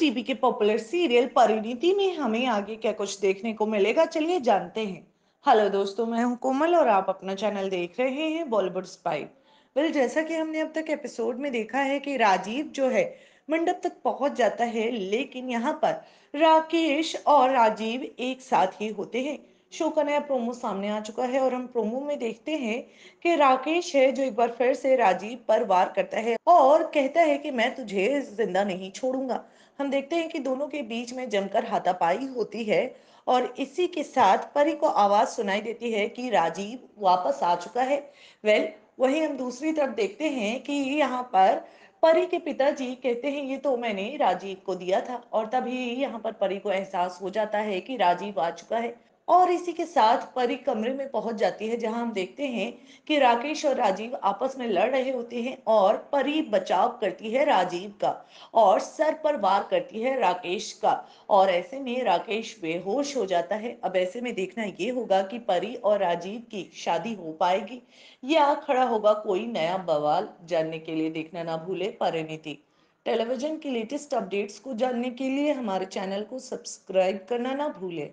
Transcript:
TV के popular serial Parineeti में हमें आगे क्या कुछ देखने को मिलेगा चलिए जानते हैं हेलो दोस्तों मैं हूं कोमल और आप अपना चैनल देख रहे हैं बॉलीवुड स्पाई वेल जैसा कि हमने अब तक एपिसोड में देखा है कि राजीव जो है मंडप तक पहुंच जाता है लेकिन यहाँ पर राकेश और राजीव एक साथ ही होते हैं शो का नया प्रोमो सामने आ चुका है और हम प्रोमो में देखते हैं कि राकेश है जो एक बार फिर से राजीव पर वार करता है और कहता है कि मैं तुझे जिंदा नहीं छोड़ूंगा हम देखते हैं कि दोनों के बीच में जमकर हाथापाई होती है और इसी के साथ परी को आवाज सुनाई देती है कि राजीव वापस आ चुका है वेल वही हम दूसरी तरफ देखते हैं कि यहाँ पर परी के पिताजी कहते हैं ये तो मैंने राजीव को दिया था और तभी यहाँ पर परी को एहसास हो जाता है कि राजीव आ चुका है और इसी के साथ परी कमरे में पहुंच जाती है जहां हम देखते हैं कि राकेश और राजीव आपस में लड़ रहे होते हैं और परी बचाव करती है राजीव का और सर पर वार करती है राकेश का और ऐसे में राकेश बेहोश हो जाता है अब ऐसे में देखना ये होगा कि परी और राजीव की शादी हो पाएगी या खड़ा होगा कोई नया बवाल जानने के लिए देखना ना भूले परिणीति टेलीविजन की लेटेस्ट अपडेट्स को जानने के लिए हमारे चैनल को सब्सक्राइब करना ना भूलें